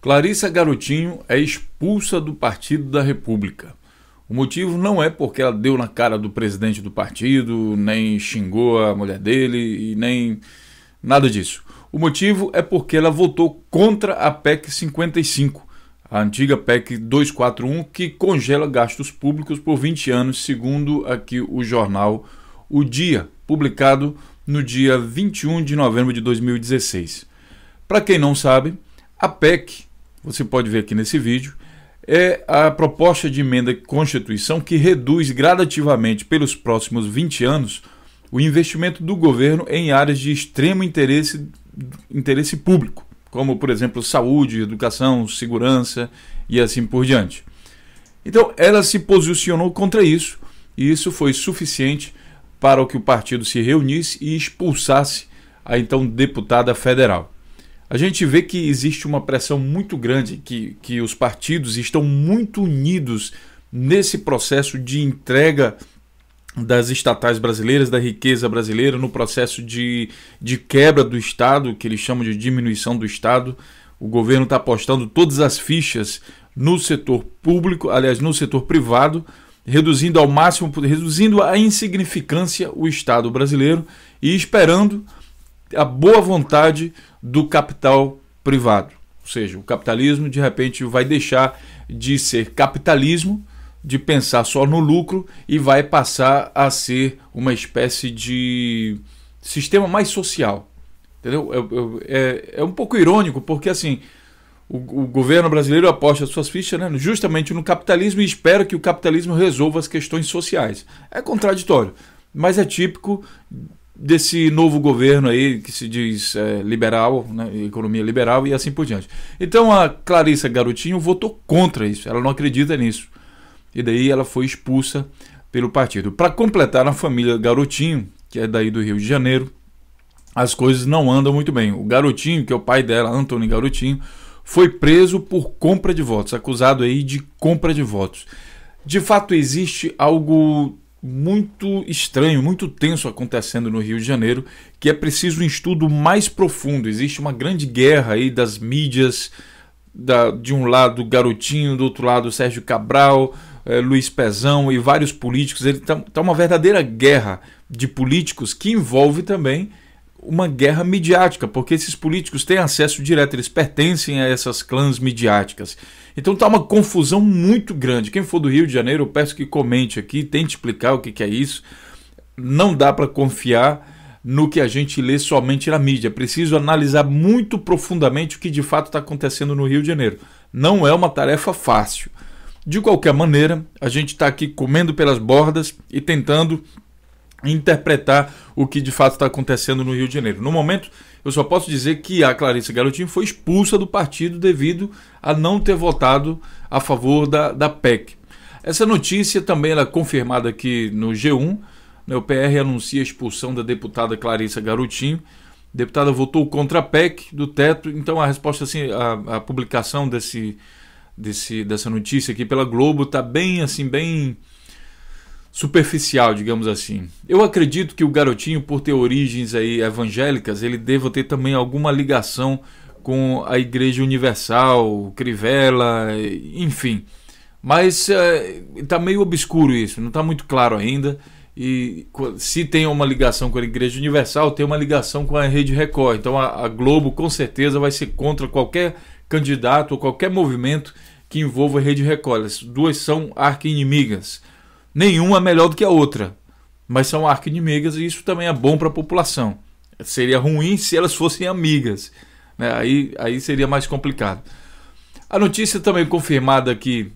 Clarissa Garotinho é expulsa do Partido da República. O motivo não é porque ela deu na cara do presidente do partido, nem xingou a mulher dele e nem nada disso. O motivo é porque ela votou contra a PEC 55, a antiga PEC 241, que congela gastos públicos por 20 anos, segundo aqui o jornal O Dia, publicado no dia 21 de novembro de 2016. Para quem não sabe, a PEC você pode ver aqui nesse vídeo, é a proposta de emenda à Constituição que reduz gradativamente pelos próximos 20 anos o investimento do governo em áreas de extremo interesse, interesse público, como, por exemplo, saúde, educação, segurança e assim por diante. Então, ela se posicionou contra isso e isso foi suficiente para que o partido se reunisse e expulsasse a então deputada federal. A gente vê que existe uma pressão muito grande, que, que os partidos estão muito unidos nesse processo de entrega das estatais brasileiras, da riqueza brasileira, no processo de, de quebra do Estado, que eles chamam de diminuição do Estado. O governo está apostando todas as fichas no setor público, aliás, no setor privado, reduzindo ao máximo, reduzindo à insignificância o Estado brasileiro e esperando a boa vontade do capital privado. Ou seja, o capitalismo de repente vai deixar de ser capitalismo, de pensar só no lucro e vai passar a ser uma espécie de sistema mais social. Entendeu? É, é, é, é um pouco irônico, porque assim. O, governo brasileiro aposta suas fichas né, justamente no capitalismo e espera que o capitalismo resolva as questões sociais. É contraditório, mas é típico desse novo governo aí que se diz é, liberal, né, economia liberal e assim por diante. Então a Clarissa Garotinho votou contra isso, ela não acredita nisso. E daí ela foi expulsa pelo partido. Para completar, a família Garotinho, que é daí do Rio de Janeiro, as coisas não andam muito bem. O Garotinho, que é o pai dela, Antônio Garotinho, foi preso por compra de votos, acusado aí de compra de votos. De fato existe algo muito estranho, muito tenso acontecendo no Rio de Janeiro, que é preciso um estudo mais profundo. Existe uma grande guerra aí das mídias, da, de um lado Garotinho, do outro lado Sérgio Cabral, eh, Luiz Pezão e vários políticos. Ele tá, tá uma verdadeira guerra de políticos que envolve também uma guerra midiática, porque esses políticos têm acesso direto, eles pertencem a essas clãs midiáticas. Então está uma confusão muito grande. Quem for do Rio de Janeiro, eu peço que comente aqui, tente explicar o que, que é isso. Não dá para confiar no que a gente lê somente na mídia. É preciso analisar muito profundamente o que de fato está acontecendo no Rio de Janeiro. Não é uma tarefa fácil. De qualquer maneira, a gente está aqui comendo pelas bordas e tentando interpretar o que de fato está acontecendo no Rio de Janeiro. No momento, eu só posso dizer que a Clarice Garotinho foi expulsa do partido devido a não ter votado a favor da, da PEC. Essa notícia também é confirmada aqui no G1. Né, o PR anuncia a expulsão da deputada Clarissa Garotinho. A deputada votou contra a PEC do teto, então a resposta assim, a, a publicação desse, desse, dessa notícia aqui pela Globo está bem assim, bem superficial, digamos assim. Eu acredito que o garotinho, por ter origens aí evangélicas, ele deva ter também alguma ligação com a Igreja Universal, Crivella, enfim. Mas está eh, é, meio obscuro isso, não está muito claro ainda. E se tem uma ligação com a Igreja Universal, tem uma ligação com a Rede Record. Então a, a Globo com certeza vai ser contra qualquer candidato ou qualquer movimento que envolva a Rede Record. As duas são arqui-inimigas nenhuma é melhor do que a outra, mas são arqui e isso também é bom para a população. Seria ruim se elas fossem amigas, né? aí, aí seria mais complicado. A notícia também confirmada aqui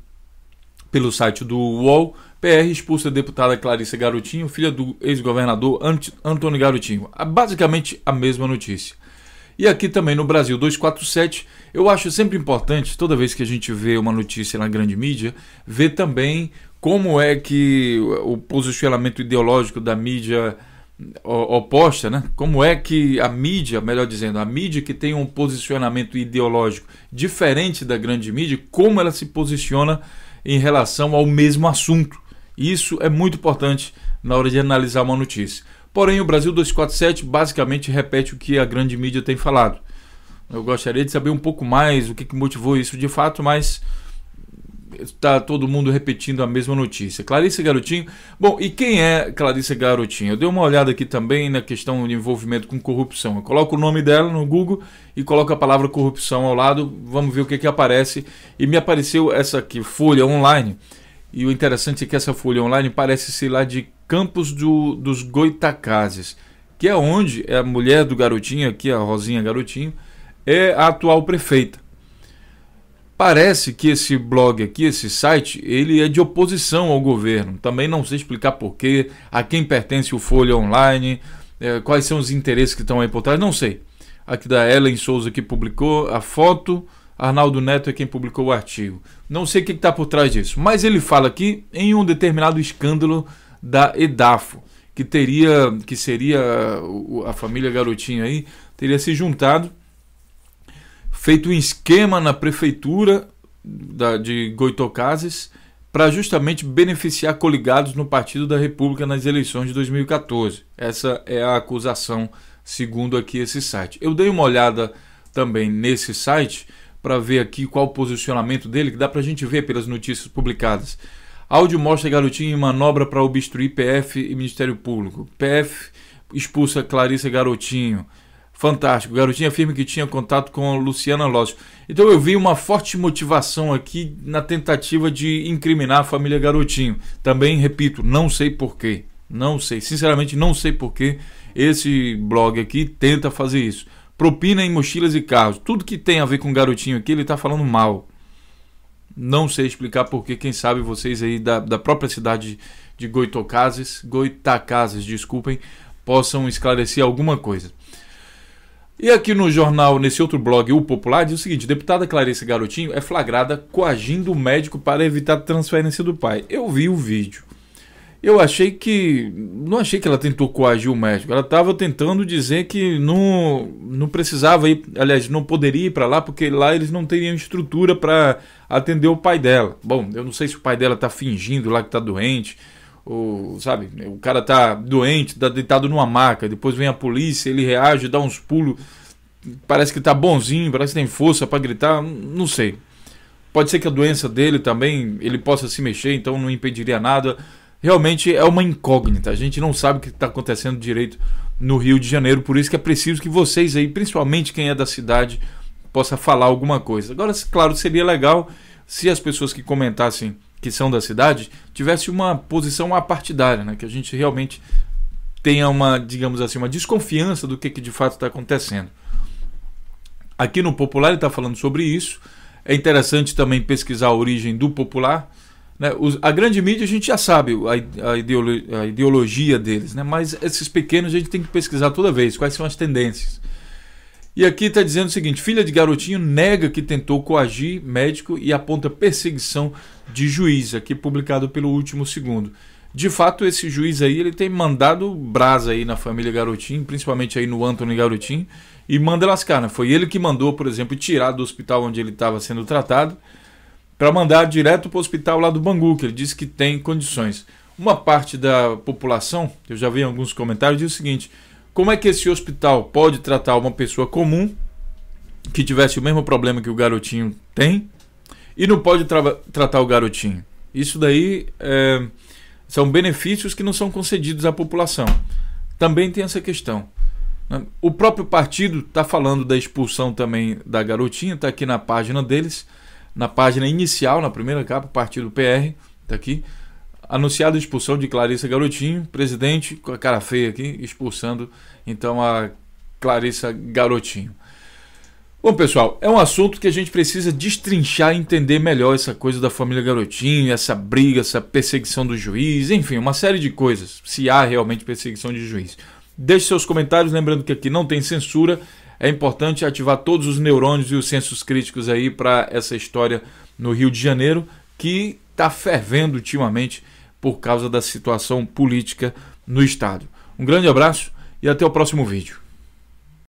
pelo site do UOL, PR expulsa a deputada Clarissa Garotinho, filha do ex-governador Antônio Garotinho. Basicamente a mesma notícia. E aqui também no Brasil 247, eu acho sempre importante, toda vez que a gente vê uma notícia na grande mídia, ver também como é que o posicionamento ideológico da mídia oposta, né? Como é que a mídia, melhor dizendo, a mídia que tem um posicionamento ideológico diferente da grande mídia, como ela se posiciona em relação ao mesmo assunto. Isso é muito importante na hora de analisar uma notícia. Porém, o Brasil 247 basicamente repete o que a grande mídia tem falado. Eu gostaria de saber um pouco mais o que, que motivou isso de fato, mas está todo mundo repetindo a mesma notícia. Clarice Garotinho. Bom, e quem é Clarice Garotinho? Eu dei uma olhada aqui também na questão de envolvimento com corrupção. Eu coloco o nome dela no Google e coloco a palavra corrupção ao lado. Vamos ver o que, que aparece. E me apareceu essa aqui, Folha Online. E o interessante é que essa Folha Online parece ser lá de Campos do, dos Goitacazes, que é onde é a mulher do garotinho, aqui a Rosinha Garotinho, é a atual prefeita. Parece que esse blog aqui, esse site, ele é de oposição ao governo. Também não sei explicar porquê, a quem pertence o Folha Online, é, quais são os interesses que estão aí por trás, não sei. Aqui da Ellen Souza que publicou a foto, Arnaldo Neto é quem publicou o artigo. Não sei o que está por trás disso, mas ele fala aqui em um determinado escândalo da EDAFO, que teria, que seria a família Garotinha aí, teria se juntado feito um esquema na prefeitura da, de Goitocazes para justamente beneficiar coligados no Partido da República nas eleições de 2014. Essa é a acusação, segundo aqui esse site. Eu dei uma olhada também nesse site para ver aqui qual o posicionamento dele, que dá para a gente ver pelas notícias publicadas. Áudio mostra Garotinho em manobra para obstruir PF e Ministério Público. PF expulsa Clarissa Garotinho fantástico. Garotinha firme que tinha contato com Luciana Lócio. Então eu vi uma forte motivação aqui na tentativa de incriminar a família Garotinho. Também, repito, não sei porquê. Não sei, sinceramente não sei porquê esse blog aqui tenta fazer isso. Propina em mochilas e carros. Tudo que tem a ver com garotinho aqui, ele está falando mal. Não sei explicar porquê, quem sabe vocês aí da, da própria cidade de Goitocases, Goitacazes, desculpem, possam esclarecer alguma coisa. E aqui no jornal, nesse outro blog, O Popular, diz o seguinte: deputada Clarice Garotinho é flagrada coagindo o médico para evitar transferência do pai. Eu vi o vídeo. Eu achei que. Não achei que ela tentou coagir o médico. Ela estava tentando dizer que não, não precisava ir. Aliás, não poderia ir para lá, porque lá eles não teriam estrutura para atender o pai dela. Bom, eu não sei se o pai dela está fingindo lá que está doente o sabe, o cara tá doente, tá deitado numa maca, depois vem a polícia, ele reage, dá uns pulos, parece que tá bonzinho, parece que tem força para gritar, não sei. Pode ser que a doença dele também, ele possa se mexer, então não impediria nada. Realmente é uma incógnita, a gente não sabe o que está acontecendo direito no Rio de Janeiro, por isso que é preciso que vocês aí, principalmente quem é da cidade, possa falar alguma coisa. Agora, claro, seria legal se as pessoas que comentassem que são da cidade tivesse uma posição apartidária, né? que a gente realmente tenha uma, digamos assim, uma desconfiança do que, que de fato está acontecendo. Aqui no Popular ele está falando sobre isso. É interessante também pesquisar a origem do Popular. Né? Os, a grande mídia a gente já sabe a, a, ideolo, a ideologia deles, né? mas esses pequenos a gente tem que pesquisar toda vez quais são as tendências. E aqui está dizendo o seguinte: filha de garotinho nega que tentou coagir médico e aponta perseguição de juiz, aqui publicado pelo último segundo. De fato, esse juiz aí ele tem mandado brasa aí na família Garotinho, principalmente aí no Antônio Garotinho, e manda lascar, né? Foi ele que mandou, por exemplo, tirar do hospital onde ele estava sendo tratado para mandar direto para o hospital lá do Bangu, que ele disse que tem condições. Uma parte da população, eu já vi em alguns comentários, diz o seguinte: como é que esse hospital pode tratar uma pessoa comum que tivesse o mesmo problema que o garotinho tem e não pode tra tratar o garotinho? Isso daí é, são benefícios que não são concedidos à população. Também tem essa questão. Né? O próprio partido está falando da expulsão também da garotinha, está aqui na página deles, na página inicial, na primeira capa, partido PR, está aqui anunciada a expulsão de Clarissa Garotinho, presidente, com a cara feia aqui, expulsando então a Clarissa Garotinho. Bom, pessoal, é um assunto que a gente precisa destrinchar e entender melhor essa coisa da família Garotinho, essa briga, essa perseguição do juiz, enfim, uma série de coisas, se há realmente perseguição de juiz. Deixe seus comentários, lembrando que aqui não tem censura, é importante ativar todos os neurônios e os sensos críticos aí para essa história no Rio de Janeiro, que está fervendo ultimamente por causa da situação política no Estado. Um grande abraço e até o próximo vídeo.